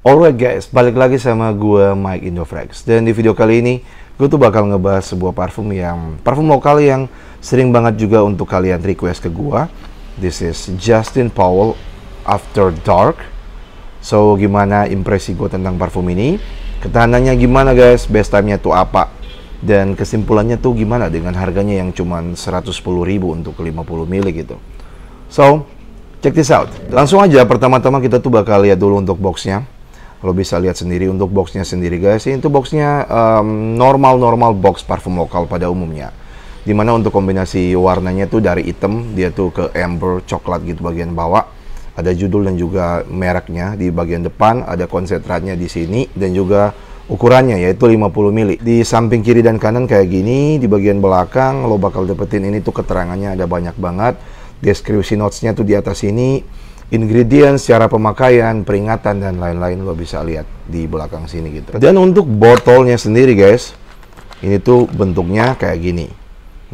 Alright guys, balik lagi sama gue Mike Indofrex Dan di video kali ini, gue tuh bakal ngebahas sebuah parfum yang Parfum lokal yang sering banget juga untuk kalian request ke gue This is Justin Powell After Dark So, gimana impresi gue tentang parfum ini? Ketahanannya gimana guys? Best time-nya tuh apa? Dan kesimpulannya tuh gimana dengan harganya yang cuma 110 ribu untuk 50 ml gitu So, check this out Langsung aja pertama-tama kita tuh bakal lihat dulu untuk boxnya lo bisa lihat sendiri untuk boxnya sendiri guys itu boxnya normal-normal box parfum lokal pada umumnya dimana untuk kombinasi warnanya tuh dari hitam dia tuh ke amber coklat gitu bagian bawah ada judul dan juga mereknya di bagian depan ada konsentratnya di sini dan juga ukurannya yaitu 50 mili di samping kiri dan kanan kayak gini di bagian belakang lo bakal dapetin ini tuh keterangannya ada banyak banget deskripsi notesnya tuh di atas ini ingredient cara pemakaian, peringatan dan lain-lain lo bisa lihat di belakang sini gitu. Dan untuk botolnya sendiri guys, ini tuh bentuknya kayak gini.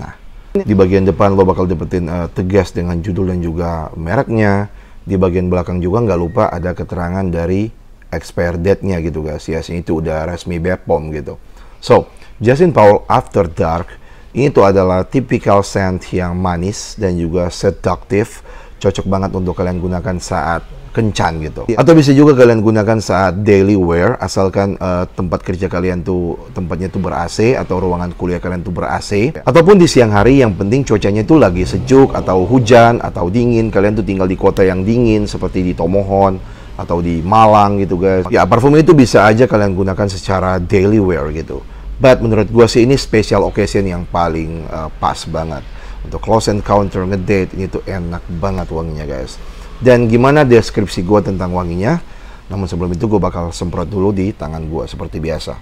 Nah, di bagian depan lo bakal dapetin uh, tegas dengan judul dan juga mereknya. Di bagian belakang juga nggak lupa ada keterangan dari expired date-nya gitu guys. Ya, ini itu udah resmi Bepom gitu. So, Justin Paul After Dark ini tuh adalah tipikal scent yang manis dan juga seductive cocok banget untuk kalian gunakan saat kencan gitu. Atau bisa juga kalian gunakan saat daily wear asalkan uh, tempat kerja kalian tuh tempatnya tuh ber-AC atau ruangan kuliah kalian tuh ber-AC ataupun di siang hari yang penting cuacanya tuh lagi sejuk atau hujan atau dingin kalian tuh tinggal di kota yang dingin seperti di Tomohon atau di Malang gitu guys. Ya parfum itu bisa aja kalian gunakan secara daily wear gitu. But menurut gua sih ini special occasion yang paling uh, pas banget untuk close encounter ngedate ini tuh enak banget wanginya guys dan gimana deskripsi gue tentang wanginya namun sebelum itu gue bakal semprot dulu di tangan gue seperti biasa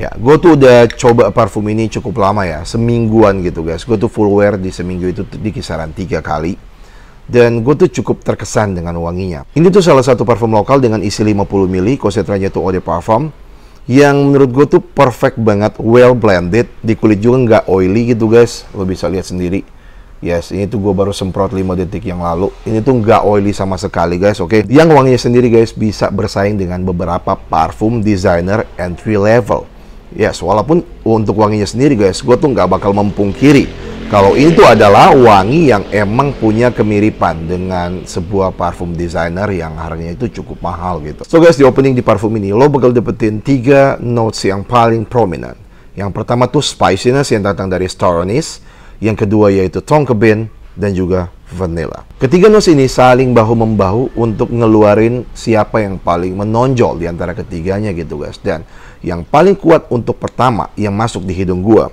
ya gue tuh udah coba parfum ini cukup lama ya semingguan gitu guys gue tuh full wear di seminggu itu di kisaran tiga kali dan gue tuh cukup terkesan dengan wanginya. Ini tuh salah satu parfum lokal dengan isi 50 ml, konsentranya tuh eau de parfum, yang menurut gue tuh perfect banget, well blended, di kulit juga nggak oily gitu guys, lo bisa lihat sendiri. Yes, ini tuh gue baru semprot 5 detik yang lalu. Ini tuh nggak oily sama sekali guys, oke? Okay? Yang wanginya sendiri guys bisa bersaing dengan beberapa parfum designer entry level. Yes, walaupun untuk wanginya sendiri guys, gue tuh nggak bakal mempungkiri kalau itu adalah wangi yang emang punya kemiripan dengan sebuah parfum designer yang harganya itu cukup mahal gitu. So guys, di opening di parfum ini lo bakal dapetin tiga notes yang paling prominent. Yang pertama tuh spiciness yang datang dari star anise, yang kedua yaitu tonka bean dan juga vanilla. Ketiga notes ini saling bahu-membahu untuk ngeluarin siapa yang paling menonjol di antara ketiganya gitu guys. Dan yang paling kuat untuk pertama yang masuk di hidung gua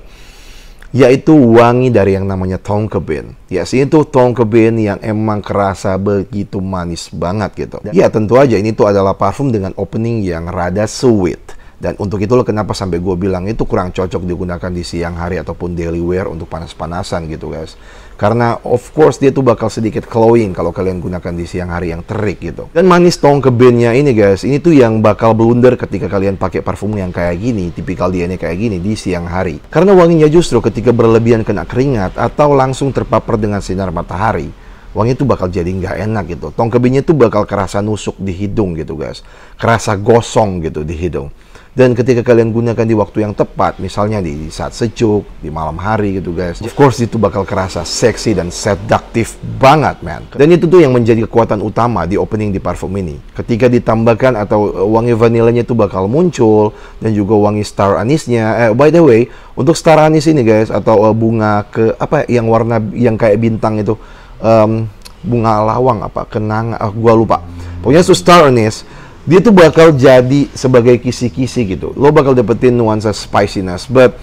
yaitu wangi dari yang namanya tongkebin. Ya, sini tuh tongkebin yang emang kerasa begitu manis banget gitu. Ya, tentu aja ini tuh adalah parfum dengan opening yang rada sweet. Dan untuk itulah kenapa sampai gue bilang itu kurang cocok digunakan di siang hari ataupun daily wear untuk panas-panasan gitu guys. Karena of course dia tuh bakal sedikit glowing kalau kalian gunakan di siang hari yang terik gitu. Dan manis tong kebennya ini guys, ini tuh yang bakal blunder ketika kalian pakai parfum yang kayak gini, tipikal dia ini kayak gini di siang hari. Karena wanginya justru ketika berlebihan kena keringat atau langsung terpapar dengan sinar matahari wangi itu bakal jadi nggak enak gitu. Tong itu tuh bakal kerasa nusuk di hidung gitu guys. Kerasa gosong gitu di hidung. Dan ketika kalian gunakan di waktu yang tepat, misalnya di saat sejuk, di malam hari gitu guys, of course itu bakal kerasa seksi dan seductive banget man. Dan itu tuh yang menjadi kekuatan utama di opening di parfum ini. Ketika ditambahkan atau eh, wangi vanilanya itu bakal muncul dan juga wangi star anisnya. Eh, by the way, untuk star anis ini guys atau eh, bunga ke apa yang warna yang kayak bintang itu um, bunga lawang apa kenang Ah, gua lupa. Pokoknya itu star anis dia tuh bakal jadi sebagai kisi-kisi gitu. Lo bakal dapetin nuansa spiciness, but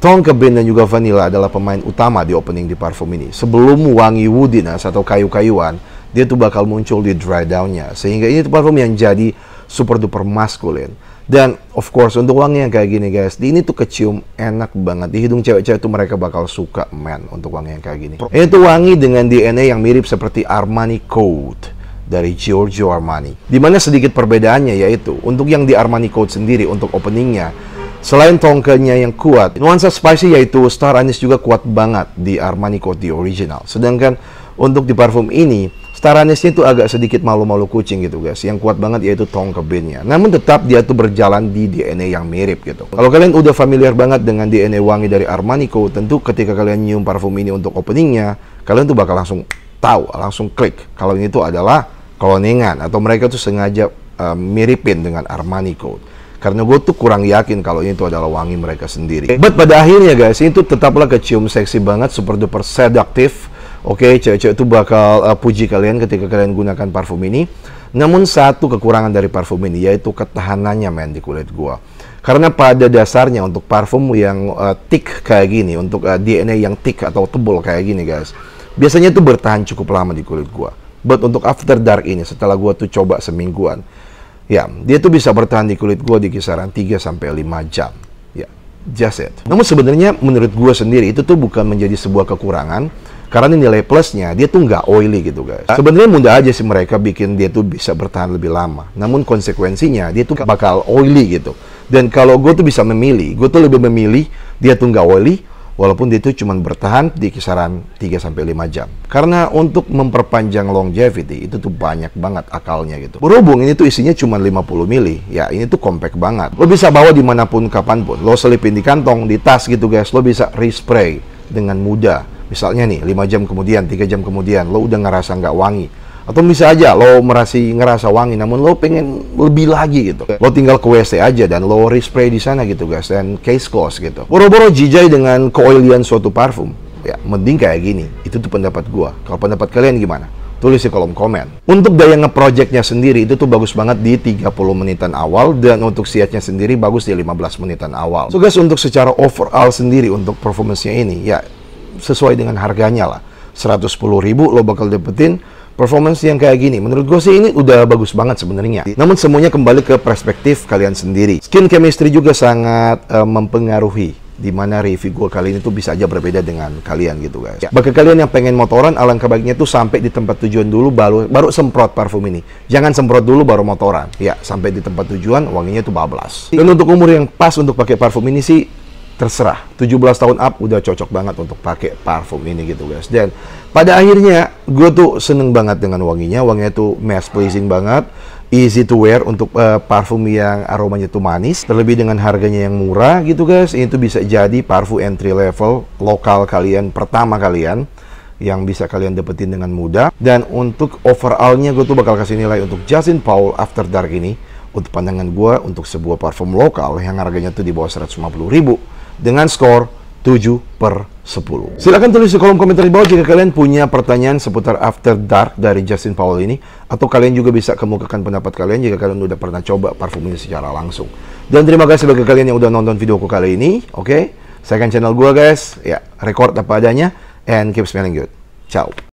Tonka Bean dan juga Vanilla adalah pemain utama di opening di parfum ini. Sebelum wangi woodiness atau kayu-kayuan, dia tuh bakal muncul di dry down-nya. Sehingga ini tuh parfum yang jadi super duper maskulin. Dan of course untuk wangi yang kayak gini guys, di ini tuh kecium enak banget. Di hidung cewek-cewek tuh mereka bakal suka men untuk wangi yang kayak gini. Ini tuh wangi dengan DNA yang mirip seperti Armani Code dari Giorgio Armani. Dimana sedikit perbedaannya yaitu, untuk yang di Armani Code sendiri untuk openingnya, selain tongkenya yang kuat, nuansa spicy yaitu star anise juga kuat banget di Armani Code di original. Sedangkan untuk di parfum ini, star anise itu agak sedikit malu-malu kucing gitu guys. Yang kuat banget yaitu tongka kebinnya. Namun tetap dia tuh berjalan di DNA yang mirip gitu. Kalau kalian udah familiar banget dengan DNA wangi dari Armani Code, tentu ketika kalian nyium parfum ini untuk openingnya, kalian tuh bakal langsung tahu, langsung klik kalau ini tuh adalah kloningan atau mereka tuh sengaja uh, miripin dengan Armani Code karena gue tuh kurang yakin kalau ini tuh adalah wangi mereka sendiri. But pada akhirnya guys, ini tuh tetaplah kecium seksi banget, super duper seductive. Oke, okay, cewek-cewek tuh bakal uh, puji kalian ketika kalian gunakan parfum ini. Namun satu kekurangan dari parfum ini yaitu ketahanannya men di kulit gua. Karena pada dasarnya untuk parfum yang uh, thick kayak gini, untuk uh, DNA yang thick atau tebal kayak gini guys, biasanya itu bertahan cukup lama di kulit gua buat untuk after dark ini setelah gue tuh coba semingguan ya dia tuh bisa bertahan di kulit gue di kisaran 3 sampai 5 jam ya just it namun sebenarnya menurut gue sendiri itu tuh bukan menjadi sebuah kekurangan karena nilai plusnya dia tuh nggak oily gitu guys sebenarnya mudah aja sih mereka bikin dia tuh bisa bertahan lebih lama namun konsekuensinya dia tuh bakal oily gitu dan kalau gue tuh bisa memilih gue tuh lebih memilih dia tuh nggak oily walaupun dia itu cuma bertahan di kisaran 3 sampai 5 jam. Karena untuk memperpanjang longevity itu tuh banyak banget akalnya gitu. Berhubung ini tuh isinya cuma 50 mili, ya ini tuh compact banget. Lo bisa bawa dimanapun kapanpun. Lo selipin di kantong, di tas gitu guys. Lo bisa respray dengan mudah. Misalnya nih, 5 jam kemudian, 3 jam kemudian, lo udah ngerasa nggak wangi atau bisa aja lo merasa ngerasa wangi namun lo pengen lebih lagi gitu lo tinggal ke WC aja dan lo respray di sana gitu guys dan case close gitu boro-boro jijai dengan keoilian suatu parfum ya mending kayak gini itu tuh pendapat gua kalau pendapat kalian gimana tulis di kolom komen. Untuk daya ngeprojectnya sendiri itu tuh bagus banget di 30 menitan awal dan untuk siatnya sendiri bagus di 15 menitan awal. So guys untuk secara overall sendiri untuk performance-nya ini ya sesuai dengan harganya lah. 110.000 lo bakal dapetin performance yang kayak gini. Menurut gue sih ini udah bagus banget sebenarnya. Namun semuanya kembali ke perspektif kalian sendiri. Skin chemistry juga sangat uh, mempengaruhi di mana review gue kali ini tuh bisa aja berbeda dengan kalian gitu guys. Ya. Bagi kalian yang pengen motoran, alangkah baiknya tuh sampai di tempat tujuan dulu baru baru semprot parfum ini. Jangan semprot dulu baru motoran. Ya, sampai di tempat tujuan wanginya tuh bablas. Dan untuk umur yang pas untuk pakai parfum ini sih terserah 17 tahun up udah cocok banget untuk pakai parfum ini gitu guys dan pada akhirnya gue tuh seneng banget dengan wanginya wanginya tuh mass pleasing banget easy to wear untuk uh, parfum yang aromanya tuh manis terlebih dengan harganya yang murah gitu guys itu bisa jadi parfum entry level lokal kalian pertama kalian yang bisa kalian dapetin dengan mudah dan untuk overallnya gue tuh bakal kasih nilai untuk Justin Paul After Dark ini untuk pandangan gue untuk sebuah parfum lokal yang harganya tuh di bawah 150 ribu dengan skor 7 per 10. Silahkan tulis di kolom komentar di bawah jika kalian punya pertanyaan seputar After Dark dari Justin Powell ini. Atau kalian juga bisa kemukakan pendapat kalian jika kalian udah pernah coba parfum ini secara langsung. Dan terima kasih bagi kalian yang udah nonton videoku kali ini. Oke, okay? saya akan channel gua guys. Ya, record apa adanya. And keep smelling good. Ciao.